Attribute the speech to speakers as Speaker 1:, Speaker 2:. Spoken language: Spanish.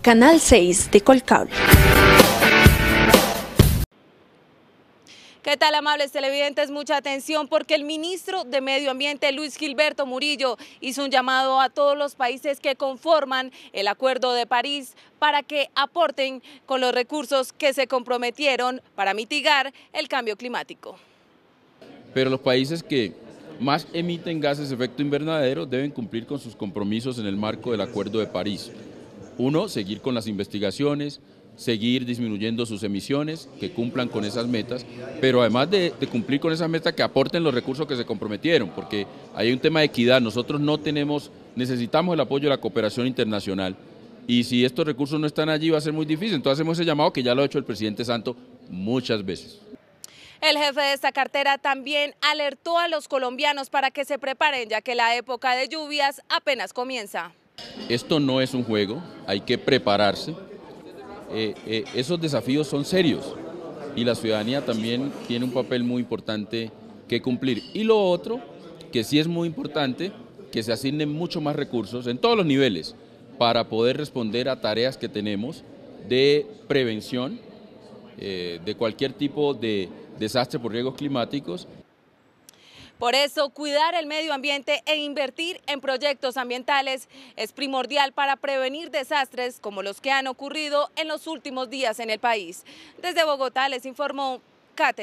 Speaker 1: Canal 6 de Colcable. ¿Qué tal, amables televidentes? Mucha atención porque el ministro de Medio Ambiente, Luis Gilberto Murillo, hizo un llamado a todos los países que conforman el Acuerdo de París para que aporten con los recursos que se comprometieron para mitigar el cambio climático.
Speaker 2: Pero los países que más emiten gases de efecto invernadero deben cumplir con sus compromisos en el marco del Acuerdo de París. Uno, seguir con las investigaciones, seguir disminuyendo sus emisiones, que cumplan con esas metas, pero además de, cumplir con esas metas, que aporten los recursos que se comprometieron, porque hay un tema de equidad, nosotros no tenemos, necesitamos el apoyo de la cooperación internacional, y si estos recursos no están allí va a ser muy difícil, entonces hacemos ese llamado que ya lo ha hecho el presidente Santo muchas veces.
Speaker 1: El jefe de esta cartera también alertó a los colombianos para que se preparen, ya que la época de lluvias apenas comienza.
Speaker 2: Esto no es un juego, hay que prepararse. Eh, eh, esos desafíos son serios y la ciudadanía también tiene un papel muy importante que cumplir. Y lo otro, que sí es muy importante, que se asignen mucho más recursos en todos los niveles para poder responder a tareas que tenemos de prevención eh, de cualquier tipo de desastre por riesgos climáticos
Speaker 1: por eso, cuidar el medio ambiente e invertir en proyectos ambientales es primordial para prevenir desastres como los que han ocurrido en los últimos días en el país. Desde Bogotá les informó Catherine.